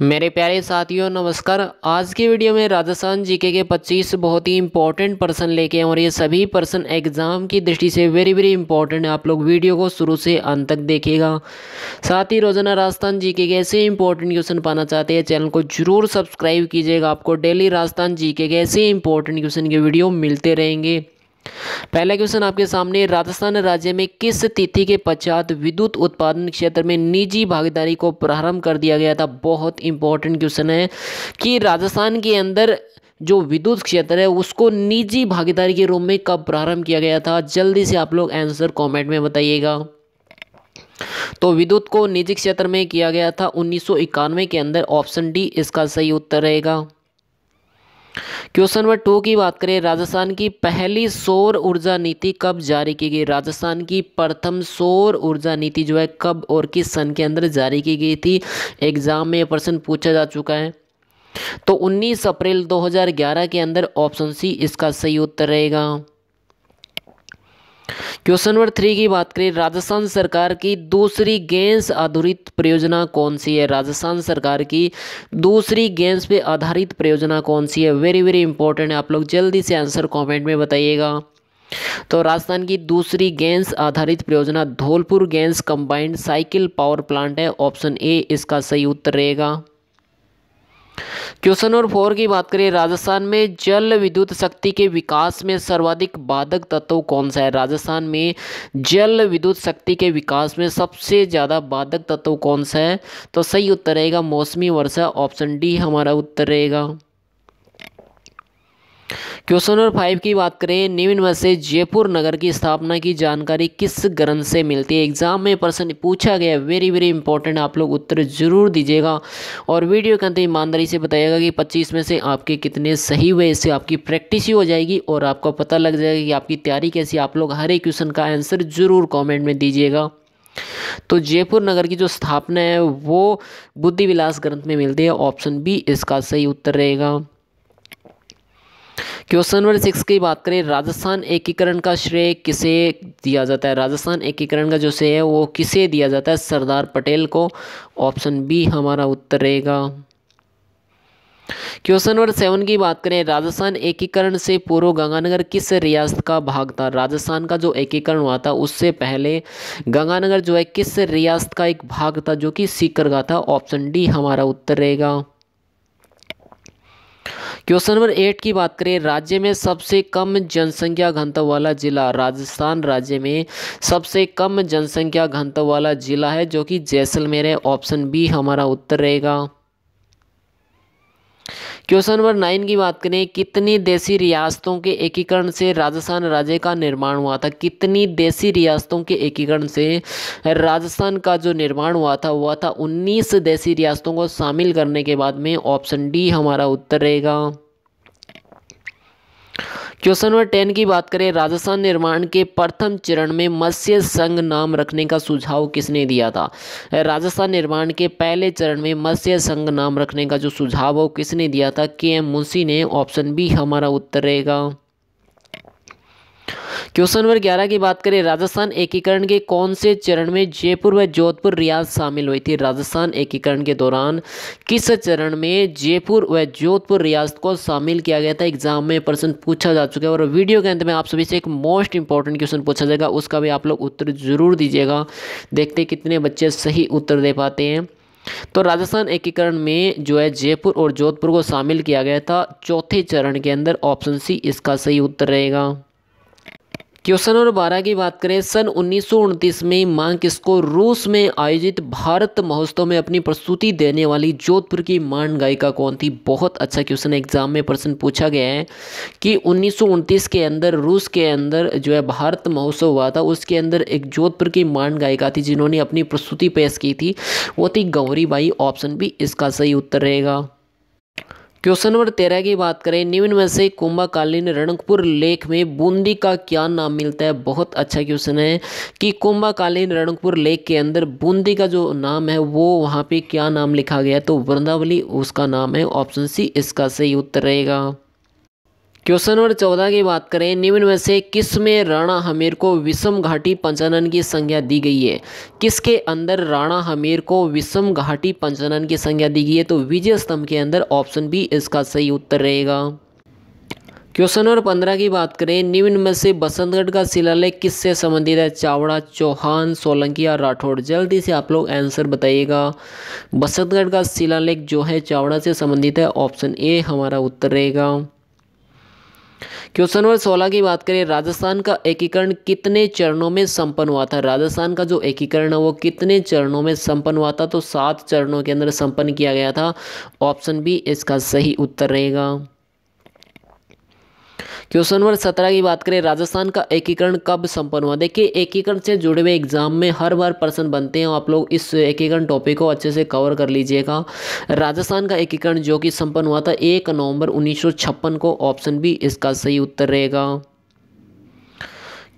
मेरे प्यारे साथियों नमस्कार आज की वीडियो में राजस्थान जीके के 25 बहुत ही इंपॉर्टेंट पर्सन लेके हैं और ये सभी पर्सन एग्ज़ाम की दृष्टि से वेरी वेरी इंपॉर्टेंट है आप लोग वीडियो को शुरू से अंत तक देखिएगा साथ ही रोजाना राजस्थान जीके के ऐसे इंपॉर्टेंट क्वेश्चन पाना चाहते हैं चैनल को जरूर सब्सक्राइब कीजिएगा आपको डेली राजस्थान जी के ऐसे इंपॉर्टेंट क्वेश्चन के वीडियो मिलते रहेंगे पहला क्वेश्चन आपके सामने राजस्थान राज्य में किस तिथि के पश्चात विद्युत उत्पादन क्षेत्र में निजी भागीदारी को प्रारंभ कर दिया गया था बहुत इंपॉर्टेंट क्वेश्चन है कि राजस्थान के अंदर जो विद्युत क्षेत्र है उसको निजी भागीदारी के रूप में कब प्रारंभ किया गया था जल्दी से आप लोग आंसर कमेंट में बताइएगा तो विद्युत को निजी क्षेत्र में किया गया था उन्नीस के अंदर ऑप्शन डी इसका सही उत्तर रहेगा क्वेश्चन नंबर टू की बात करें राजस्थान की पहली सौर ऊर्जा नीति कब जारी की गई राजस्थान की प्रथम सौर ऊर्जा नीति जो है कब और किस सन के अंदर जारी की गई थी एग्जाम में प्रश्न पूछा जा चुका है तो 19 अप्रैल 2011 के अंदर ऑप्शन सी इसका सही उत्तर रहेगा क्वेश्चन नंबर थ्री की बात करें राजस्थान सरकार की दूसरी गैस आधारित परियोजना कौन सी है राजस्थान सरकार की दूसरी गैस पे आधारित परियोजना कौन सी है वेरी वेरी इंपॉर्टेंट है आप लोग जल्दी से आंसर कमेंट में बताइएगा तो राजस्थान की दूसरी गैस आधारित परियोजना Dholpur gas combined cycle power plant है ऑप्शन ए इसका सही उत्तर रहेगा क्वेश्चन नंबर फोर की बात करें राजस्थान में जल विद्युत शक्ति के विकास में सर्वाधिक बाधक तत्व कौन सा है राजस्थान में जल विद्युत शक्ति के विकास में सबसे ज़्यादा बाधक तत्व कौन सा है तो सही उत्तर रहेगा मौसमी वर्षा ऑप्शन डी हमारा उत्तर रहेगा क्वेश्चन नंबर फाइव की बात करें निम्न में से जयपुर नगर की स्थापना की जानकारी किस ग्रंथ से मिलती है एग्जाम में प्रश्न पूछा गया वेरी वेरी इंपॉर्टेंट आप लोग उत्तर जरूर दीजिएगा और वीडियो के अंत ईमानदारी से बताइएगा कि पच्चीस में से आपके कितने सही हुए इससे आपकी प्रैक्टिस ही हो जाएगी और आपको पता लग जाएगा कि आपकी तैयारी कैसी आप लोग हर एक क्वेश्चन का आंसर ज़रूर कॉमेंट में दीजिएगा तो जयपुर नगर की जो स्थापना है वो बुद्धि विलास ग्रंथ में मिलती है ऑप्शन बी इसका सही उत्तर रहेगा क्वेश्चन नंबर सिक्स की बात करें राजस्थान एकीकरण का श्रेय किसे दिया जाता है राजस्थान एकीकरण का जो श्रेय है वो किसे दिया जाता है सरदार पटेल को ऑप्शन बी हमारा उत्तर रहेगा क्वेश्चन नंबर सेवन की बात करें राजस्थान एकीकरण से पूर्व गंगानगर किस रियासत का भाग था राजस्थान का जो एकीकरण हुआ था उससे पहले गंगानगर जो है किस रियासत का एक भाग था जो कि सीकर का था ऑप्शन डी हमारा उत्तर रहेगा क्वेश्चन नंबर एट की बात करें राज्य में सबसे कम जनसंख्या घनत्व वाला जिला राजस्थान राज्य में सबसे कम जनसंख्या घनत्व वाला जिला है जो कि जैसलमेर है ऑप्शन बी हमारा उत्तर रहेगा क्वेश्चन नंबर नाइन की बात करें कितनी देसी रियासतों के एकीकरण से राजस्थान राज्य का निर्माण हुआ था कितनी देसी रियासतों के एकीकरण से राजस्थान का जो निर्माण हुआ था हुआ था उन्नीस देसी रियासतों को शामिल करने के बाद में ऑप्शन डी हमारा उत्तर रहेगा क्वेश्चन नंबर टेन की बात करें राजस्थान निर्माण के प्रथम चरण में मत्स्य संघ नाम रखने का सुझाव किसने दिया था राजस्थान निर्माण के पहले चरण में मत्स्य संघ नाम रखने का जो सुझाव हो किसने दिया था के एम मुंशी ने ऑप्शन बी हमारा उत्तर रहेगा क्वेश्चन नंबर ग्यारह की बात करें राजस्थान एकीकरण के कौन से चरण में जयपुर व जोधपुर रियाज शामिल हुई थी राजस्थान एकीकरण के दौरान किस चरण में जयपुर व जोधपुर रियाज को शामिल किया गया था एग्जाम में प्रश्न पूछा जा चुका है और वीडियो के अंत में आप सभी से एक मोस्ट इंपॉर्टेंट क्वेश्चन पूछा जाएगा उसका भी आप लोग उत्तर जरूर दीजिएगा देखते कितने बच्चे सही उत्तर दे पाते हैं तो राजस्थान एकीकरण में जो है जयपुर और जोधपुर को शामिल किया गया था चौथे चरण के अंदर ऑप्शन सी इसका सही उत्तर रहेगा क्वेश्चन नंबर बारह की बात करें सन उन्नीस में मां किसको रूस में आयोजित भारत महोत्सव में अपनी प्रस्तुति देने वाली जोधपुर की मान गायिका कौन थी बहुत अच्छा क्वेश्चन एग्जाम में प्रश्न पूछा गया है कि उन्नीस के अंदर रूस के अंदर जो है भारत महोत्सव हुआ था उसके अंदर एक जोधपुर की मान गायिका थी जिन्होंने अपनी प्रस्तुति पेश की थी वो थी गौरी बाई ऑप्शन भी इसका सही उत्तर रहेगा क्वेश्चन नंबर तेरह की बात करें निम्न में से कुंभाकालीन रणकपुर लेख में बूंदी का क्या नाम मिलता है बहुत अच्छा क्वेश्चन है कि कुंभाकालीन रणकपुर लेख के अंदर बूंदी का जो नाम है वो वहाँ पे क्या नाम लिखा गया है तो वृंदावली उसका नाम है ऑप्शन सी इसका सही उत्तर रहेगा क्वेश्चन नंबर चौदह की बात करें निम्न में से किस में राणा हमीर को विषम घाटी पंचानन की संज्ञा दी गई है किसके अंदर राणा हमीर को विषम घाटी पंचानन की संज्ञा दी गई है तो विजय स्तंभ के अंदर ऑप्शन बी इसका सही उत्तर रहेगा क्वेश्चन नंबर पंद्रह की बात करें निम्न में से बसंतगढ़ का शिलालेख किससे संबंधित है चावड़ा चौहान सोलंकी या राठौड़ जल्दी से आप लोग आंसर बताइएगा बसंतगढ़ का शिलालेख जो है चावड़ा से संबंधित है ऑप्शन ए हमारा उत्तर रहेगा क्वेश्चन नंबर सोलह की बात करें राजस्थान का एकीकरण कितने चरणों में संपन्न हुआ था राजस्थान का जो एकीकरण है वो कितने चरणों में संपन्न हुआ था तो सात चरणों के अंदर संपन्न किया गया था ऑप्शन बी इसका सही उत्तर रहेगा क्वेश्चन नंबर सत्रह की बात करें राजस्थान का एकीकरण कब संपन्न हुआ देखिए एकीकरण से जुड़े हुए एग्जाम में हर बार प्रश्न बनते हैं आप लोग इस एकीकरण टॉपिक को अच्छे से कवर कर लीजिएगा राजस्थान का एकीकरण जो कि संपन्न हुआ था एक नवंबर उन्नीस को ऑप्शन बी इसका सही उत्तर रहेगा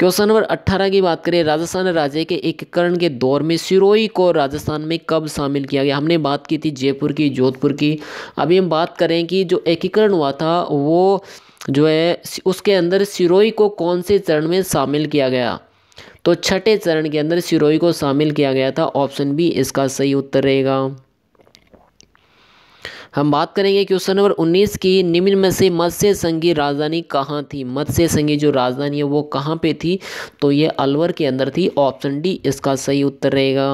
क्वेश्चन नंबर अट्ठारह की बात करें राजस्थान राज्य के एकीकरण के दौर में सिरोही को राजस्थान में कब शामिल किया गया हमने बात की थी जयपुर की जोधपुर की अभी हम बात करें कि जो एकीकरण हुआ था वो जो है उसके अंदर सिरोही को कौन से चरण में शामिल किया गया तो छठे चरण के अंदर सिरोही को शामिल किया गया था ऑप्शन बी इसका सही उत्तर रहेगा हम बात करेंगे क्वेश्चन नंबर 19 की निम्न में से मत्स्य संघ राजधानी कहाँ थी मत्स्य संघी जो राजधानी है वो कहाँ पे थी तो ये अलवर के अंदर थी ऑप्शन डी इसका सही उत्तर रहेगा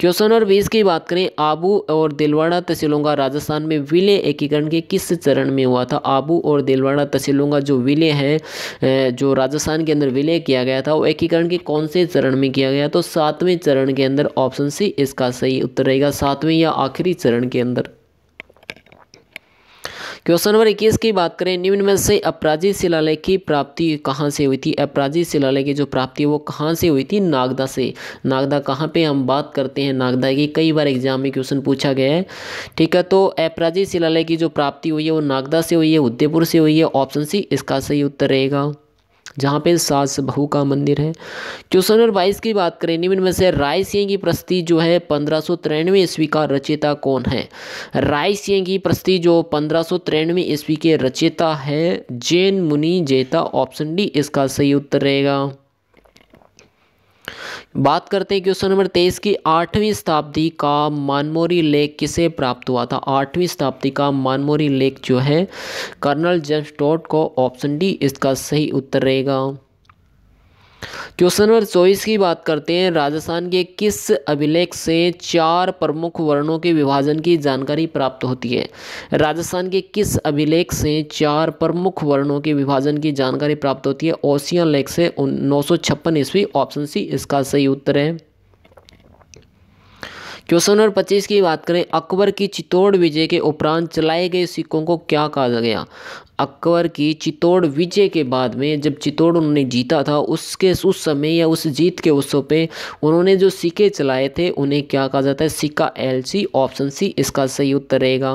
क्वेश्चन नंबर बीस की बात करें आबू और दिलवाड़ा तहसीलोंगा राजस्थान में विलय एकीकरण के किस चरण में हुआ था आबू और दिलवाड़ा का जो विलय है जो राजस्थान के अंदर विलय किया गया था वो एकीकरण के कौन से चरण में किया गया तो सातवें चरण के अंदर ऑप्शन सी इसका सही उत्तर रहेगा सातवें या आखिरी चरण के अंदर क्वेश्चन नंबर इक्कीस की बात करें निम्न में से अपराजित शिलालय की प्राप्ति कहाँ से हुई थी अपराजित शिलालय की जो प्राप्ति वो कहाँ से हुई थी नागदा से नागदा कहाँ पे हम बात करते हैं नागदा की कई बार एग्जाम में क्वेश्चन पूछा गया है ठीक है तो अपराजित शिलालय की जो प्राप्ति हुई है वो नागदा से हुई है उदयपुर से हुई है ऑप्शन सी इसका सही उत्तर रहेगा जहाँ पे सास बहू का मंदिर है क्वेश्चन नंबर बाईस की बात करें निम्न में से राय सिंह की प्रस्ती जो है पंद्रह सौ तिरानवे ईस्वी का रचयिता कौन है राय सिंह की प्रस्ती जो पंद्रह सौ तिरानवे ईस्वी के रचयिता है जैन मुनि जेता ऑप्शन डी इसका सही उत्तर रहेगा बात करते हैं क्वेश्चन नंबर तेईस की आठवीं शताब्दी का मानमोरी लेक किसे प्राप्त हुआ था आठवीं शताब्दी का मानमोरी लेक जो है कर्नल जेम्स टॉट को ऑप्शन डी इसका सही उत्तर रहेगा क्वेश्चन नंबर चौबीस की बात करते हैं राजस्थान के किस अभिलेख से चार प्रमुख वर्णों के विभाजन की जानकारी प्राप्त होती है राजस्थान के किस अभिलेख से चार प्रमुख वर्णों के विभाजन की जानकारी प्राप्त होती है ओसिया लेख से नौ सौ छप्पन ईस्वी ऑप्शन सी इसका सही उत्तर है क्वेश्चन नंबर पच्चीस की बात करें अकबर की चित्तौड़ विजय के उपरांत चलाए गए सिक्कों को क्या कहा गया अकबर की चित्तौड़ विजय के बाद में जब चित्तौड़ उन्होंने जीता था उसके उस समय या उस जीत के उत्सव पे उन्होंने जो सिक्के चलाए थे उन्हें क्या कहा जाता है सिक्का एलसी ऑप्शन सी इसका सही उत्तर रहेगा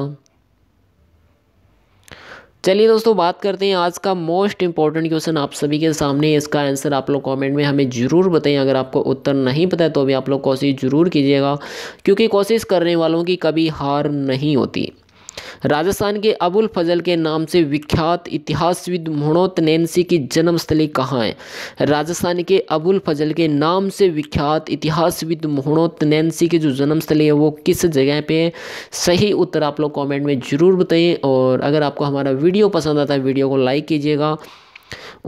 चलिए दोस्तों बात करते हैं आज का मोस्ट इंपॉर्टेंट क्वेश्चन आप सभी के सामने इसका आंसर आप लोग कमेंट में हमें ज़रूर बताएं अगर आपको उत्तर नहीं पता है तो भी आप लोग कोशिश ज़रूर कीजिएगा क्योंकि कोशिश करने वालों की कभी हार नहीं होती राजस्थान के अबुल फजल के नाम से विख्यात इतिहासविद मोहनोत नैन्सी की जन्मस्थली कहाँ है राजस्थान के अबुल फजल के नाम से विख्यात इतिहासविद मोहनोत नैन्सी की जो जन्मस्थली है वो किस जगह पे है सही उत्तर आप लोग कमेंट में ज़रूर बताइए और अगर आपको हमारा वीडियो पसंद आता है वीडियो को लाइक कीजिएगा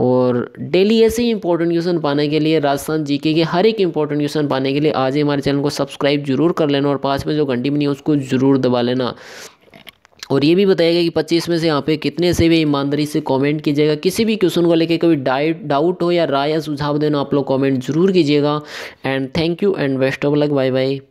और डेली ऐसे ही इंपॉर्टेंट क्वेश्चन पाने के लिए राजस्थान जीके के हर एक इंपॉर्टेंट क्वेश्चन पाने के लिए आज ही हमारे चैनल को सब्सक्राइब जरूर कर लेना और पास में जो घंटी बनी है उसको ज़रूर दबा लेना और ये भी बताइएगा कि 25 में से यहाँ पे कितने से भी ईमानदारी से कमेंट कीजिएगा किसी भी क्वेश्चन को लेके कोई डाइट डाउट हो या राय या सुझाव देना आप लोग कमेंट जरूर कीजिएगा and thank you and best of luck bye bye